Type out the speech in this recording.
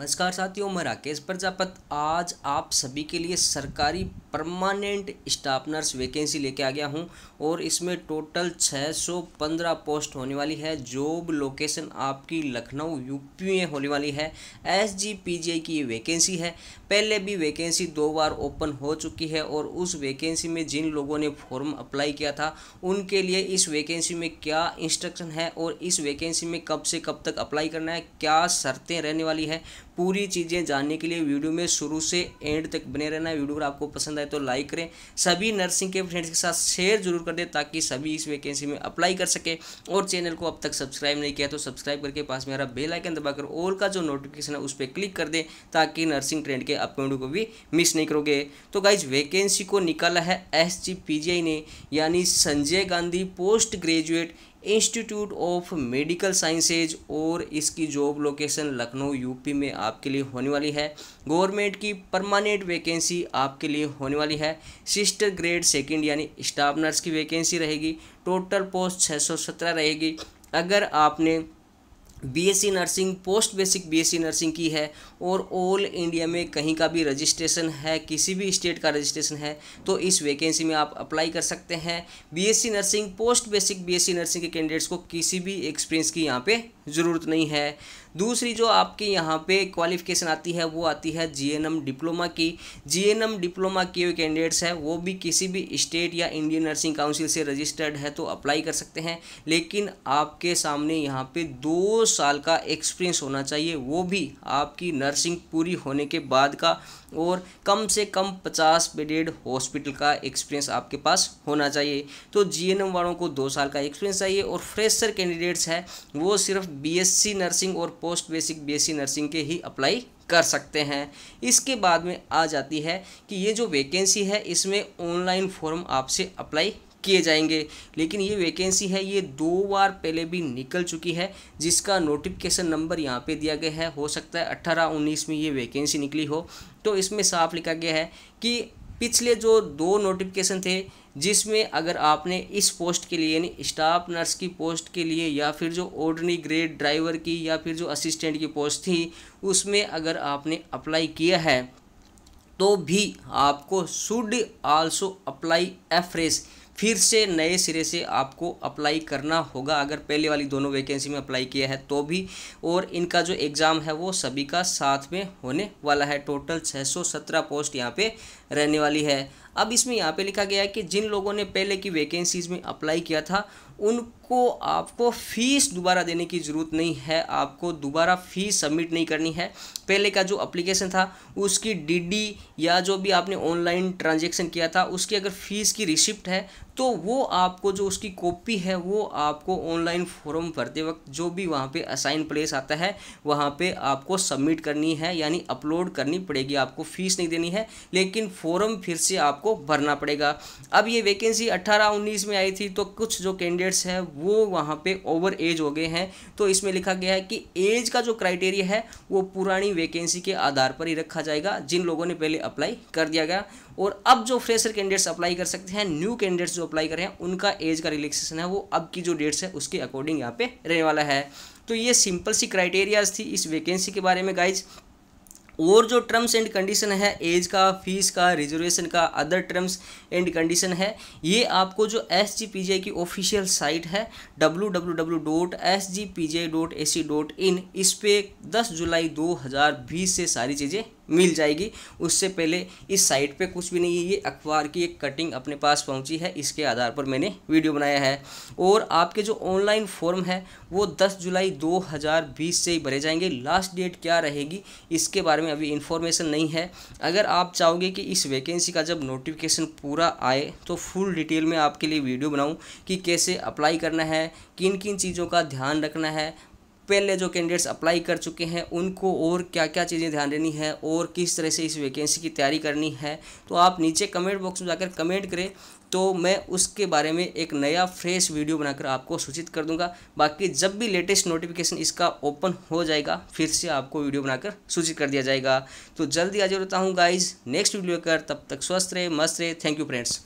नमस्कार साथियों मैं राकेश प्रजापत आज आप सभी के लिए सरकारी परमानेंट स्टाफ नर्स वैकेंसी लेके आ गया हूं और इसमें टोटल 615 पोस्ट होने वाली है जॉब लोकेशन आपकी लखनऊ यूपी में होने वाली है एस जी पी जी की ये वैकेंसी है पहले भी वैकेंसी दो बार ओपन हो चुकी है और उस वैकेंसी में जिन लोगों ने फॉर्म अप्लाई किया था उनके लिए इस वैकेंसी में क्या इंस्ट्रक्शन है और इस वैकेंसी में कब से कब तक अप्लाई करना है क्या शर्तें रहने वाली है पूरी चीज़ें जानने के लिए वीडियो में शुरू से एंड तक बने रहना वीडियो अगर आपको पसंद आए तो लाइक करें सभी नर्सिंग के फ्रेंड्स के साथ शेयर जरूर कर दें ताकि सभी इस वैकेंसी में अप्लाई कर सके और चैनल को अब तक सब्सक्राइब नहीं किया तो सब्सक्राइब करके पास मेरा बेल आइकन दबाकर और का जो नोटिफिकेशन है उस पर क्लिक कर दें ताकि नर्सिंग ट्रेंड के अपकमिंग को भी मिस नहीं करोगे तो गाइज वैकेंसी को निकाला है एस जी ने यानी Sanjay Gandhi post graduate institute of medical sciences और इसकी जॉब लोकेशन लखनऊ यूपी में आपके लिए होने वाली है गवर्नमेंट की परमानेंट वैकेंसी आपके लिए होने वाली है सिस्टर ग्रेड सेकंड यानी स्टाफ नर्स की वैकेंसी रहेगी टोटल पोस्ट 617 रहेगी अगर आपने BSc nursing post basic BSc nursing की है और ऑल इंडिया में कहीं का भी रजिस्ट्रेशन है किसी भी स्टेट का रजिस्ट्रेशन है तो इस वैकेंसी में आप अप्लाई कर सकते हैं BSc nursing post basic BSc nursing के कैंडिडेट्स को किसी भी एक्सपीरियंस की यहाँ पे ज़रूरत नहीं है दूसरी जो आपके यहाँ पे क्वालिफिकेशन आती है वो आती है जीएनएम डिप्लोमा की जीएनएम डिप्लोमा के कैंडिडेट्स हैं वो भी किसी भी स्टेट या इंडियन नर्सिंग काउंसिल से रजिस्टर्ड है तो अप्लाई कर सकते हैं लेकिन आपके सामने यहाँ पे दो साल का एक्सपीरियंस होना चाहिए वो भी आपकी नर्सिंग पूरी होने के बाद का और कम से कम पचास बेडेड हॉस्पिटल का एक्सपीरियंस आपके पास होना चाहिए तो जीएनएम वालों को दो साल का एक्सपीरियंस चाहिए और फ्रेशर कैंडिडेट्स हैं वो सिर्फ बीएससी नर्सिंग और पोस्ट बेसिक बीएससी नर्सिंग के ही अप्लाई कर सकते हैं इसके बाद में आ जाती है कि ये जो वैकेंसी है इसमें ऑनलाइन फॉर्म आपसे अप्लाई किए जाएंगे लेकिन ये वैकेंसी है ये दो बार पहले भी निकल चुकी है जिसका नोटिफिकेशन नंबर यहाँ पे दिया गया है हो सकता है अट्ठारह उन्नीस में ये वैकेंसी निकली हो तो इसमें साफ लिखा गया है कि पिछले जो दो नोटिफिकेशन थे जिसमें अगर आपने इस पोस्ट के लिए यानी स्टाफ नर्स की पोस्ट के लिए या फिर जो ऑर्डनी ग्रेड ड्राइवर की या फिर जो असिस्टेंट की पोस्ट थी उसमें अगर आपने अप्लाई किया है तो भी आपको शुड आल्सो अप्लाई एफ्रेस फिर से नए सिरे से आपको अप्लाई करना होगा अगर पहले वाली दोनों वैकेंसी में अप्लाई किया है तो भी और इनका जो एग्ज़ाम है वो सभी का साथ में होने वाला है टोटल 617 पोस्ट यहाँ पे रहने वाली है अब इसमें यहाँ पे लिखा गया है कि जिन लोगों ने पहले की वैकेंसीज में अप्लाई किया था उनको आपको फ़ीस दोबारा देने की ज़रूरत नहीं है आपको दोबारा फ़ीस सबमिट नहीं करनी है पहले का जो अप्लीकेशन था उसकी डीडी या जो भी आपने ऑनलाइन ट्रांजेक्शन किया था उसकी अगर फ़ीस की रिसिप्ट है तो वो आपको जो उसकी कॉपी है वो आपको ऑनलाइन फॉर्म भरते वक्त जो भी वहाँ पे असाइन प्लेस आता है वहाँ पे आपको सबमिट करनी है यानी अपलोड करनी पड़ेगी आपको फीस नहीं देनी है लेकिन फॉर्म फिर से आपको भरना पड़ेगा अब ये वैकेंसी अट्ठारह उन्नीस में आई थी तो कुछ जो कैंडिडेट्स हैं वो वहाँ पर ओवर एज हो गए हैं तो इसमें लिखा गया है कि एज का जो क्राइटेरिया है वो पुरानी वैकेंसी के आधार पर ही रखा जाएगा जिन लोगों ने पहले अप्लाई कर दिया गया और अब जो फ्रेशर कैंडिडेट्स अप्लाई कर सकते हैं न्यू कैंडिडेट्स जो अप्लाई कर रहे हैं उनका एज का रिलैक्सेशन है वो अब की जो डेट्स है उसके अकॉर्डिंग यहाँ पे रहने वाला है तो ये सिंपल सी क्राइटेरियाज थी इस वैकेंसी के बारे में गाइज और जो टर्म्स एंड कंडीशन है एज का फीस का रिजर्वेशन का अदर टर्म्स एंड कंडीशन है ये आपको जो एस की ऑफिशियल साइट है W W W dot S G P G dot A C dot in इस पर दस जुलाई 2020 से सारी चीज़ें मिल जाएगी उससे पहले इस साइट पे कुछ भी नहीं है ये अखबार की एक कटिंग अपने पास पहुंची है इसके आधार पर मैंने वीडियो बनाया है और आपके जो ऑनलाइन फॉर्म है वो दस जुलाई दो से ही भरे जाएंगे लास्ट डेट क्या रहेगी इसके बारे में अभी इन्फॉर्मेशन नहीं है अगर आप चाहोगे कि इस वैकेंसी का जब नोटिफिकेशन पूरा आए तो फुल डिटेल में आपके लिए वीडियो बनाऊँ कि कैसे अप्लाई करना है किन किन चीज़ों का ध्यान रखना है पहले जो कैंडिडेट्स अप्लाई कर चुके हैं उनको और क्या क्या चीज़ें ध्यान देनी है और किस तरह से इस वैकेंसी की तैयारी करनी है तो आप नीचे कमेंट बॉक्स में जाकर कमेंट करें तो मैं उसके बारे में एक नया फ्रेश वीडियो बनाकर आपको सूचित कर दूंगा बाकी जब भी लेटेस्ट नोटिफिकेशन इसका ओपन हो जाएगा फिर से आपको वीडियो बनाकर सूचित कर दिया जाएगा तो जल्दी आज जाता हूँ गाइज नेक्स्ट वीडियो कर तब तक स्वस्थ रहे मस्त रहे थैंक यू फ्रेंड्स